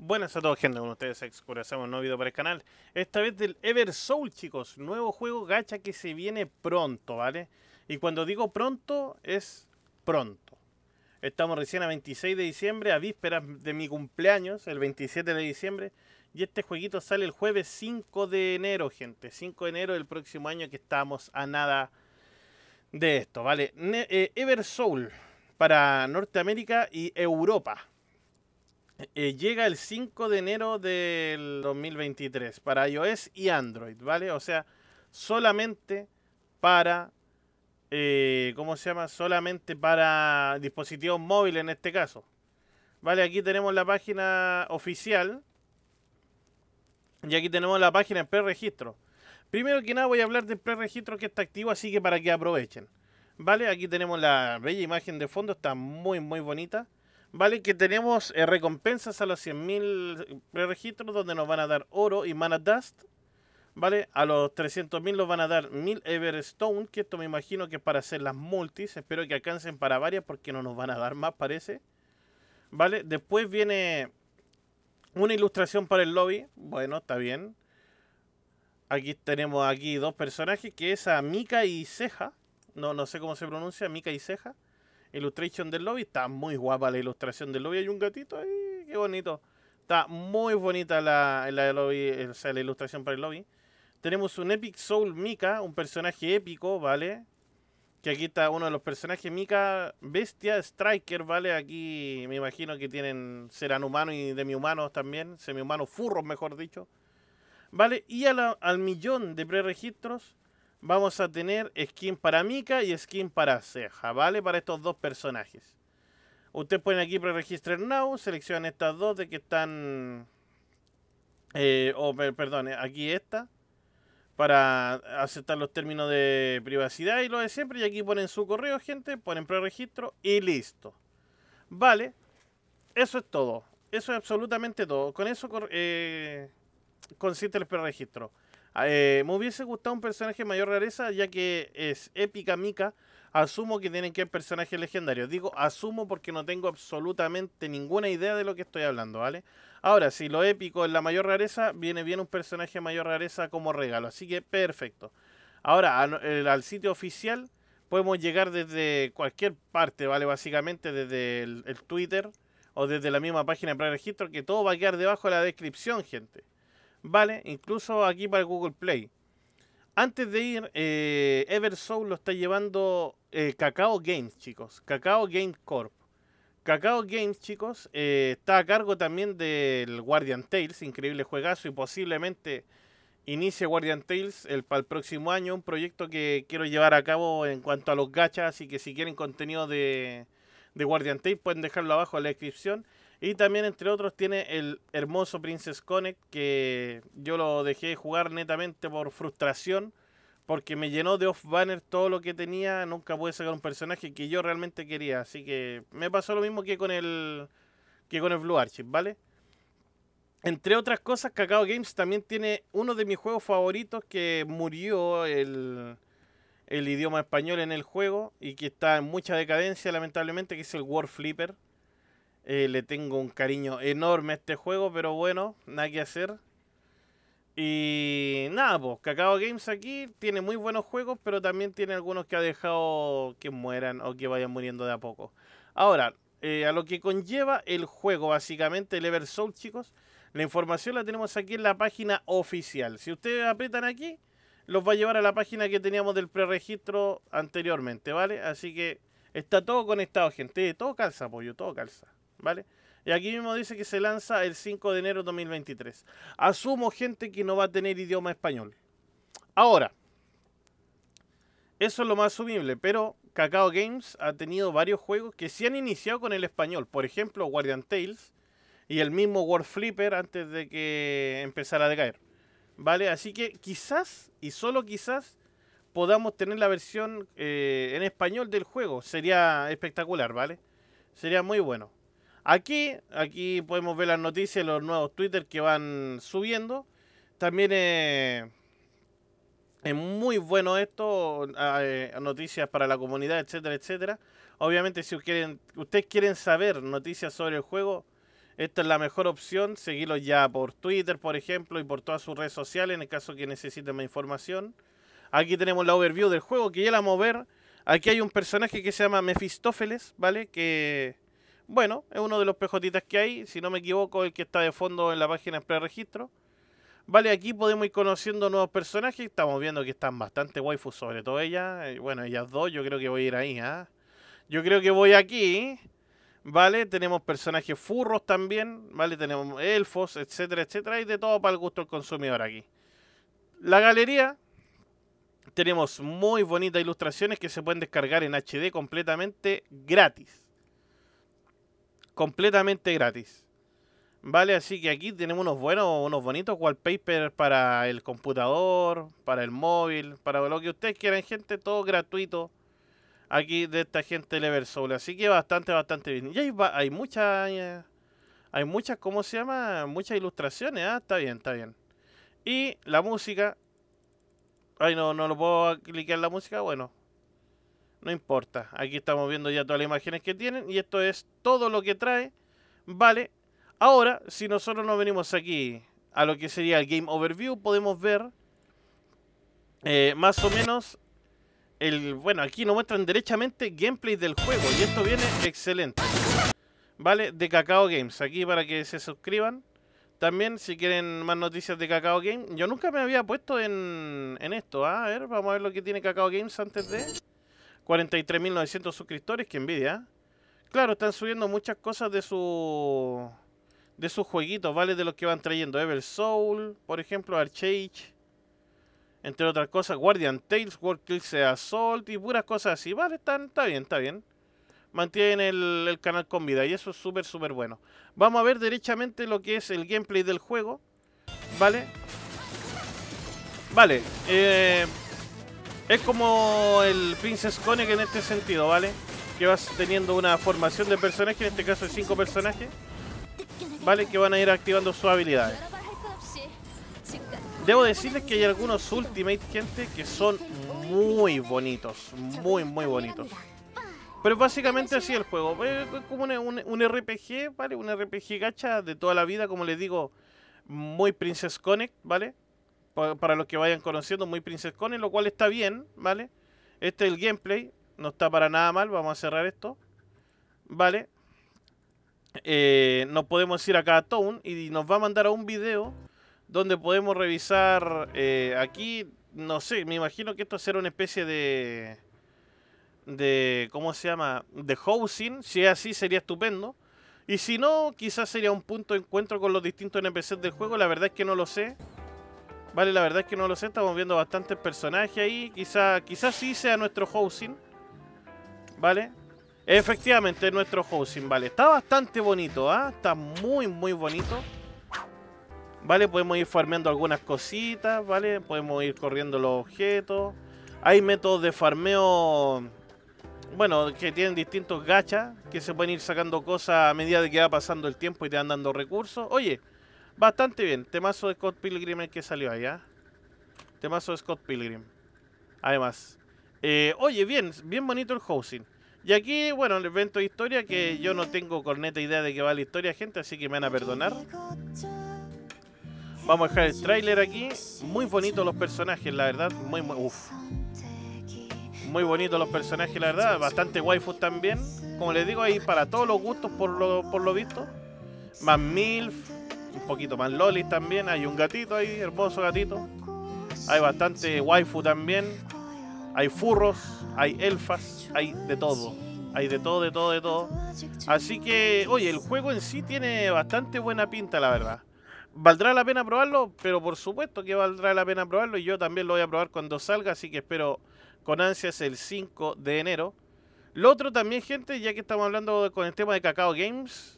Buenas a todos, gente, con ustedes hacemos un nuevo video para el canal. Esta vez del Ever Soul, chicos. Nuevo juego gacha que se viene pronto, ¿vale? Y cuando digo pronto, es pronto. Estamos recién a 26 de diciembre, a vísperas de mi cumpleaños, el 27 de diciembre. Y este jueguito sale el jueves 5 de enero, gente. 5 de enero del próximo año que estamos a nada de esto, ¿vale? Eh, Ever Soul para Norteamérica y Europa eh, llega el 5 de enero del 2023 para iOS y Android, ¿vale? O sea, solamente para, eh, ¿cómo se llama? Solamente para dispositivos móviles en este caso. Vale, aquí tenemos la página oficial y aquí tenemos la página en preregistro. Primero que nada voy a hablar del preregistro que está activo, así que para que aprovechen. Vale, aquí tenemos la bella imagen de fondo, está muy muy bonita. ¿vale? Que tenemos eh, recompensas a los 100.000 registros donde nos van a dar oro y mana dust, ¿vale? A los 300.000 nos van a dar 1.000 Everstone, que esto me imagino que es para hacer las multis, espero que alcancen para varias porque no nos van a dar más, parece, ¿vale? Después viene una ilustración para el lobby, bueno, está bien. Aquí tenemos aquí dos personajes, que es a Mika y Ceja, no, no sé cómo se pronuncia, Mika y Ceja. Illustration del lobby. Está muy guapa la ilustración del lobby. Hay un gatito ahí, qué bonito. Está muy bonita la, la, ilustración para el lobby. Tenemos un Epic Soul Mika, un personaje épico, ¿vale? Que aquí está uno de los personajes Mika, Bestia, Striker, ¿vale? Aquí me imagino que tienen serán humanos y demi-humanos también, semi-humanos, furros mejor dicho. ¿Vale? Y al millón de preregistros vamos a tener skin para Mika y skin para Ceja, ¿vale? Para estos dos personajes. Ustedes ponen aquí pre-registrar now, seleccionan estas dos de que están... Eh, o, perdón, eh, aquí esta. Para aceptar los términos de privacidad y lo de siempre. Y aquí ponen su correo, gente. Ponen pre-registro y listo. Vale. Eso es todo. Eso es absolutamente todo. Con eso eh, consiste el preregistro. registro Ah, eh, me hubiese gustado un personaje de mayor rareza, ya que es épica mica Asumo que tienen que ser personajes legendarios. Digo asumo porque no tengo absolutamente ninguna idea de lo que estoy hablando, ¿vale? Ahora, si lo épico es la mayor rareza, viene bien un personaje de mayor rareza como regalo. Así que perfecto. Ahora, al, sitio oficial podemos llegar desde cualquier parte, ¿vale? Básicamente desde el, Twitter o desde la misma página de pre-registro, que todo va a quedar debajo de la descripción, gente vale, incluso aquí para Google Play. Antes de ir, Ever eh, Eversoul lo está llevando eh, Cacao Games, chicos. Cacao Games Corp. Cacao Games, chicos, eh, está a cargo también del Guardian Tales, increíble juegazo, y posiblemente inicie Guardian Tales para el próximo año, un proyecto que quiero llevar a cabo en cuanto a los gachas, y que si quieren contenido de, de Guardian Tales pueden dejarlo abajo en la descripción. Y también, entre otros, tiene el hermoso Princess Connect, que yo lo dejé jugar netamente por frustración, porque me llenó de off-banner todo lo que tenía. Nunca pude sacar un personaje que yo realmente quería. Así que me pasó lo mismo que con el, que con el Blue Archive, ¿vale? Entre otras cosas, Cacao Games también tiene uno de mis juegos favoritos que murió el, el idioma español en el juego y que está en mucha decadencia, lamentablemente, que es el War Flipper. Eh, le tengo un cariño enorme a este juego, pero bueno, nada que hacer. Y nada, pues Cacao Games aquí tiene muy buenos juegos, pero también tiene algunos que ha dejado que mueran o que vayan muriendo de a poco. Ahora, eh, a lo que conlleva el juego, básicamente el Eversoul, chicos. La información la tenemos aquí en la página oficial. Si ustedes aprietan aquí, los va a llevar a la página que teníamos del preregistro anteriormente, ¿vale? Así que está todo conectado, gente. Todo calza, pollo, todo calza. ¿vale? Y aquí mismo dice que se lanza el 5 de enero de 2023. Asumo gente que no va a tener idioma español. Ahora, eso es lo más asumible, pero Cacao Games ha tenido varios juegos que sí han iniciado con el español. Por ejemplo, Guardian Tales y el mismo World Flipper antes de que empezara a decaer. ¿Vale? Así que quizás, y solo quizás, podamos tener la versión eh, en español del juego. Sería espectacular, ¿vale? Sería muy bueno. Aquí, aquí podemos ver las noticias, los nuevos Twitter que van subiendo. También eh, es muy bueno esto, ah, eh, noticias para la comunidad, etcétera, etcétera. Obviamente si ustedes quieren saber noticias sobre el juego, esta es la mejor opción. seguirlo ya por Twitter, por ejemplo, y por todas sus redes sociales en el caso que necesiten más información. Aquí tenemos la overview del juego que ya la vamos a ver. Aquí hay un personaje que se llama Mefistófeles, ¿vale? Que bueno, es uno de los pejotitas que hay, si no me equivoco, el que está de fondo en la página en preregistro. Vale, aquí podemos ir conociendo nuevos personajes. Estamos viendo que están bastante waifus, sobre todo ella. Eh, bueno, ellas dos, yo creo que voy a ir ahí, ¿ah? Yo creo que voy aquí. ¿Vale? Tenemos personajes furros también, ¿vale? Tenemos elfos, etcétera, etcétera. Y de todo para el gusto del consumidor aquí. La galería. Tenemos muy bonitas ilustraciones que se pueden descargar en HD completamente gratis completamente gratis. Vale, así que aquí tenemos unos buenos, unos bonitos wallpapers para el computador, para el móvil, para lo que ustedes quieran, gente, todo gratuito. Aquí de esta gente Lever Soul, así que bastante, bastante bien. Y hay, muchas, eh, hay muchas, ¿cómo se llama? Muchas ilustraciones, ah, está bien, está bien. Y la música, ay, no, no lo puedo clicar la música, bueno, no importa. Aquí estamos viendo ya todas las imágenes que tienen y esto es todo lo que trae, ¿vale? Ahora, si nosotros nos venimos aquí a lo que sería el Game Overview, podemos ver eh, más o menos el... Bueno, aquí nos muestran derechamente gameplay del juego y esto viene excelente, ¿vale? De Cacao Games, aquí para que se suscriban. También, si quieren más noticias de Cacao Games, yo nunca me había puesto en, en esto. ¿ah? A ver, vamos a ver lo que tiene Cacao Games antes de... 43.900 suscriptores, que envidia. ¿eh? Claro, están subiendo muchas cosas de su de sus jueguitos, ¿vale? De lo que van trayendo. Ever Soul, por ejemplo, Archage, entre otras cosas. Guardian Tales, World sea Assault y puras cosas así, ¿vale? está bien, está bien. Mantienen el, el canal con vida y eso es súper, súper bueno. Vamos a ver derechamente lo que es el gameplay del juego, ¿vale? Vale, eh es como el Princess Connect en este sentido, ¿vale? Que vas teniendo una formación de personajes, en este caso de 5 personajes, ¿vale? Que van a ir activando sus habilidades. Debo decirles que hay algunos Ultimate, gente, que son muy bonitos, muy, muy bonitos. Pero básicamente así el juego. Eh, es como un, un, RPG, ¿vale? Un RPG gacha de toda la vida, como les digo, muy Princess Connect, ¿vale? para, los que vayan conociendo, muy Princess lo cual está bien, ¿vale? Este es el gameplay, no está para nada mal, vamos a cerrar esto, ¿vale? Eh, nos podemos ir acá a Town y nos va a mandar a un video donde podemos revisar eh, aquí, no sé, me imagino que esto será una especie de de cómo se llama de housing si es así sería estupendo y si no quizás sería un punto de encuentro con los distintos NPCs del juego la verdad es que no lo sé Vale, la verdad es que no lo sé, estamos viendo bastantes personajes ahí. Quizá, quizás sí sea nuestro housing. ¿Vale? Efectivamente, es nuestro housing, vale. Está bastante bonito, ¿ah? Está muy, muy bonito. Vale, podemos ir farmeando algunas cositas, ¿vale? Podemos ir corriendo los objetos. Hay métodos de farmeo, bueno, que tienen distintos gachas, que se pueden ir sacando cosas a medida de que va pasando el tiempo y te van dando recursos. Oye, Bastante bien. Temazo de Scott Pilgrim el que salió allá. Temazo de Scott Pilgrim. Además. Eh, oye, bien, bien bonito el housing. Y aquí, bueno, el evento de historia que yo no tengo con neta idea de que va la historia, gente, así que me van a perdonar. Vamos a dejar el tráiler aquí. Muy bonitos los personajes, la verdad. Muy, muy, uf. Muy bonitos los personajes, la verdad. Bastante waifus también. Como les digo, ahí para todos los gustos, por lo, por lo visto. Más mil poquito más lolis también. Hay un gatito ahí, hermoso gatito. Hay bastante waifu también. Hay furros, hay elfas, hay de todo. Hay de todo, de todo, de todo. Así que, oye, el juego en sí tiene bastante buena pinta, la verdad. ¿Valdrá la pena probarlo? Pero por supuesto que valdrá la pena probarlo y yo también lo voy a probar cuando salga, así que espero con ansias el 5 de enero. Lo otro también, gente, ya que estamos hablando con el tema de Cacao Games,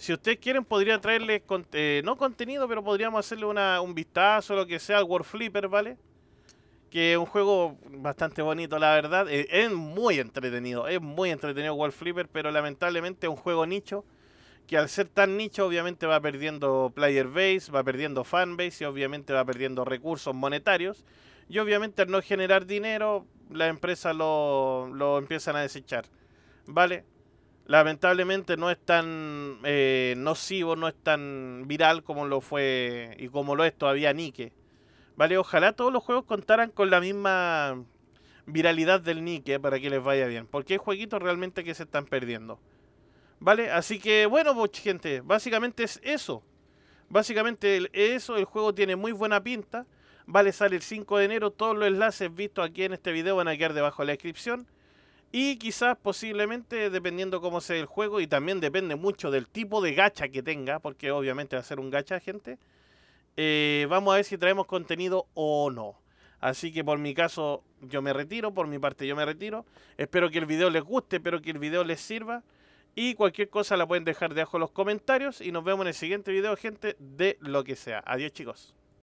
si ustedes quieren, podría traerles, eh, no contenido, pero podríamos hacerle una, un vistazo, lo que sea, al World Flipper, ¿vale? Que es un juego bastante bonito, la verdad. Eh, es muy entretenido, es muy entretenido World Flipper, pero lamentablemente es un juego nicho. Que al ser tan nicho, obviamente va perdiendo player base, va perdiendo fan base y obviamente va perdiendo recursos monetarios. Y obviamente al no generar dinero, las empresas lo, lo empiezan a desechar. ¿Vale? lamentablemente no es tan eh, nocivo, no es tan viral como lo fue y como lo es todavía Nike. Vale, ojalá todos los juegos contaran con la misma viralidad del Nike eh, para que les vaya bien, porque hay jueguitos realmente que se están perdiendo. Vale, así que bueno, pues, gente, básicamente es eso. Básicamente eso, el juego tiene muy buena pinta. Vale, sale el 5 de enero. Todos los enlaces vistos aquí en este video van a quedar debajo de la descripción. Y quizás posiblemente, dependiendo cómo sea el juego, y también depende mucho del tipo de gacha que tenga, porque obviamente va a ser un gacha, gente, eh, vamos a ver si traemos contenido o no. Así que por mi caso yo me retiro, por mi parte yo me retiro. Espero que el video les guste, espero que el video les sirva. Y cualquier cosa la pueden dejar debajo en los comentarios. Y nos vemos en el siguiente video, gente, de lo que sea. Adiós chicos.